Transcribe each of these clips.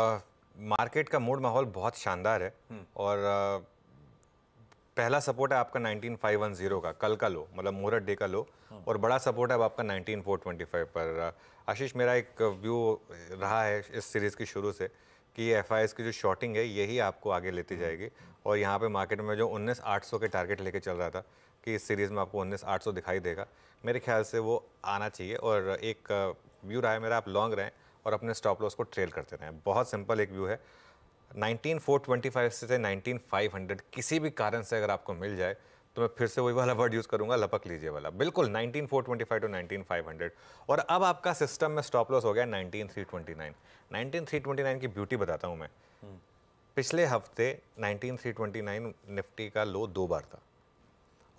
Market का mood माहौल बहुत शानदार है हम्म। और आ, पहला सपोर्ट है आपका 19510 का कल का लो मतलब मुहूर्त डे का लो हम्म। और बड़ा सपोर्ट है अब आपका 19425 पर आशीष मेरा एक व्यू रहा है इस सीरीज़ की शुरू से कि एफ की जो शॉटिंग है यही आपको आगे लेती हम्म। जाएगी और यहाँ पे मार्केट में जो उन्नीस आठ के टारगेट लेके चल रहा था कि इस सीरीज़ में आपको उन्नीस आठ दिखाई देगा मेरे ख्याल से वो आना चाहिए और एक व्यू रहा है मेरा आप लॉन्ग रहें और अपने स्टॉप लॉस को ट्रेल करते रहें बहुत सिंपल एक व्यू है 19425 से 19500 किसी भी कारण से अगर आपको मिल जाए तो मैं फिर से वही वाला वर्ड यूज़ करूंगा लपक लीजिए वाला बिल्कुल 19425 टू 19500 और अब आपका सिस्टम में स्टॉप लॉस हो गया 19329 19329 की ब्यूटी बताता हूँ मैं हम्म। पिछले हफ्ते 19329 निफ्टी का लो दो बार था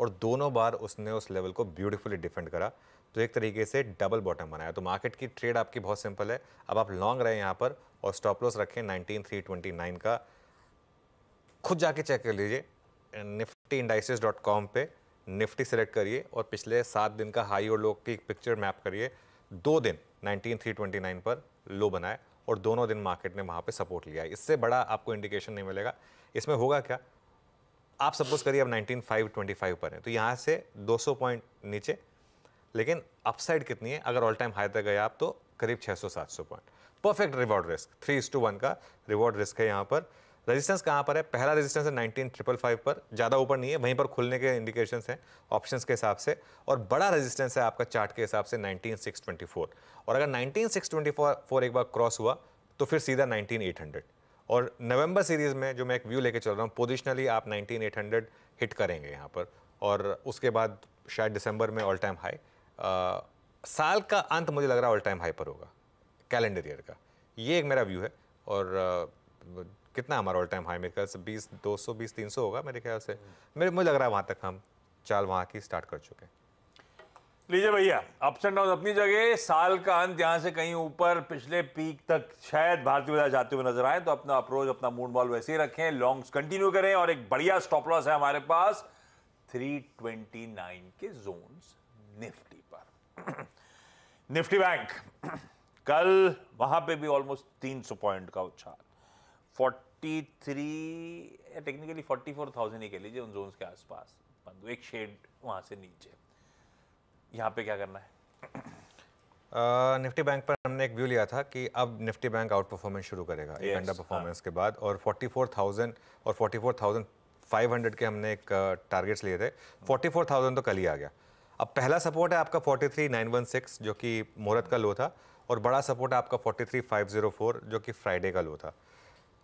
और दोनों बार उसने उस लेवल को ब्यूटीफुली डिफेंड करा तो एक तरीके से डबल बॉटम बनाया तो मार्केट की ट्रेड आपकी बहुत सिंपल है अब आप लॉन्ग रहे यहाँ पर और स्टॉप लॉस रखें नाइनटीन थ्री ट्वेंटी नाइन का खुद जाके चेक कर लीजिए निफ्टी इंडाइसिस डॉट कॉम पर निफ्टी सेलेक्ट करिए और पिछले सात दिन का हाई और लो की पिक्चर मैप करिए दो दिन नाइनटीन थ्री ट्वेंटी नाइन पर लो बनाए और दोनों दिन मार्केट ने वहाँ पे सपोर्ट लिया इससे बड़ा आपको इंडिकेशन नहीं मिलेगा इसमें होगा क्या आप सपोज करिए आप 19525 पर हैं तो यहाँ से 200 पॉइंट नीचे लेकिन अपसाइड कितनी है अगर ऑल टाइम हाई तक गए आप तो करीब 600-700 point perfect reward risk three is to one का रिवॉर्ड रिस्क है यहाँ पर रेजिस्टेंस कहाँ पर है पहला रेजिस्टेंस है नाइनटीन ट्रिपल फाइव पर ज़्यादा ऊपर नहीं है वहीं पर खुलने के इंडिकेशन हैं ऑप्शन के हिसाब से और बड़ा रेजिस्टेंस है आपका चार्ट के हिसाब से नाइनटीन सिक्स ट्वेंटी फोर और अगर नाइनटीन सिक्स ट्वेंटी फोर एक बार क्रॉस हुआ तो फिर सीधा नाइनटीन एट हंड्रेड और नवंबर सीरीज़ में जो मैं एक व्यू लेके चल रहा हूँ पोजिशनली आप 19800 हिट करेंगे यहाँ पर और उसके बाद शायद दिसंबर में ऑल टाइम हाई साल का अंत मुझे लग रहा है ऑल टाइम हाई पर होगा कैलेंडर ईयर का ये एक मेरा व्यू है और आ, कितना हमारा ऑल टाइम हाई मेरे ख्याल से बीस दो सौ बीस तीन सौ होगा मेरे ख्याल से मेरे मुझे लग रहा है वहाँ तक हम चाल वहाँ की स्टार्ट कर चुके हैं लीजिए भैया अप्स एंड डाउन अपनी जगह साल का अंत यहाँ से कहीं ऊपर पिछले पीक तक शायद भारतीय बाजार जाते हुए नजर आए तो अपना अप्रोच अपना मूड बॉल वैसे ही रखें लॉन्ग्स कंटिन्यू करें और एक बढ़िया स्टॉप लॉस है हमारे पास 329 के जोन्स निफ्टी पर निफ्टी बैंक कल वहां पे भी ऑलमोस्ट 300 पॉइंट का उछाल 43 टेक्निकली 44,000 ही कह लीजिए उन जोन्स के आसपास बंद एक शेड वहां से नीचे यहाँ पे क्या करना है निफ्टी बैंक पर हमने एक व्यू लिया था कि अब निफ्टी बैंक आउट परफॉर्मेंस शुरू करेगा yes, एक अंडर परफॉर्मेंस हाँ. के बाद और 44,000 और 44,500 के हमने एक टारगेट्स लिए थे 44,000 तो कल ही आ गया अब पहला सपोर्ट है आपका 43,916 जो कि मुहूर्त का लो था और बड़ा सपोर्ट है आपका 43,504 जो कि फ्राइडे का लो था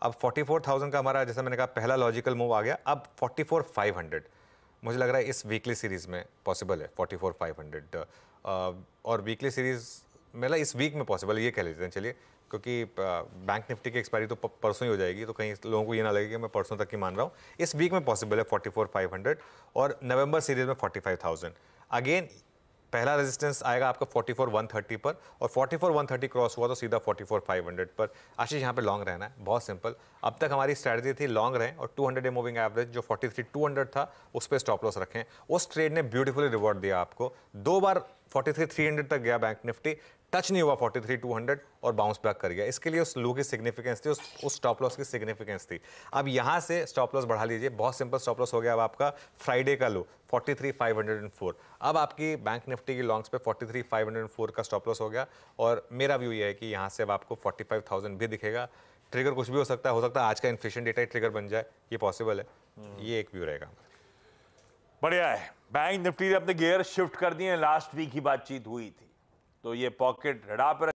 अब 44,000 का हमारा जैसा मैंने कहा पहला लॉजिकल मूव आ गया अब 44,500 मुझे लग रहा है इस वीकली सीरीज़ में पॉसिबल है फोर्टी फोर फाइव हंड्रेड और वीकली सीरीज़ मेरा इस वीक में पॉसिबल ये कह लेते हैं चलिए क्योंकि बैंक uh, निफ्टी की एक्सपायरी तो परसों ही हो जाएगी तो कहीं लोगों को ये ना लगे कि मैं परसों तक ही मान रहा हूँ इस वीक में पॉसिबल है फोर्टी फोर फाइव हंड्रेड और नवंबर सीरीज में फोर्टी फाइव थाउजेंड अगेन पहला रेजिस्टेंस आएगा आपका 44130 पर और 44130 क्रॉस हुआ तो सीधा 44500 पर आशीष यहाँ पे लॉन्ग रहना है बहुत सिंपल अब तक हमारी स्ट्रैटेजी थी लॉन्ग रहें और 200 हंड्रेड मूविंग एवरेज जो 43200 था उस पर स्टॉप लॉस रखें उस ट्रेड ने ब्यूटीफुली रिवॉर्ड दिया आपको दो बार 43300 तक गया बैंक निफ्टी टच नहीं हुआ 43,200 और बाउंस बैक कर गया इसके लिए उस लो की सिग्निफिकेंस थी उस स्टॉप लॉस की सिग्निफिकेंस थी अब यहाँ से स्टॉप लॉस बढ़ा लीजिए बहुत सिंपल स्टॉप लॉस हो गया अब आपका फ्राइडे का लो 43,504 अब आपकी बैंक निफ्टी की लॉन्ग्स पे 43,504 का स्टॉप लॉस हो गया और मेरा व्यू ये है कि यहाँ से अब आपको 45,000 भी दिखेगा ट्रिगर कुछ भी हो सकता है हो सकता है आज का इन्फ्लेशन डेटा ट्रिगर बन जाए ये पॉसिबल है हम्म। ये एक व्यू रहेगा बढ़िया है बैंक निफ्टी ने अपने गेयर शिफ्ट कर दिए लास्ट वीक की बातचीत हुई थी तो ये पॉकेट रडार पर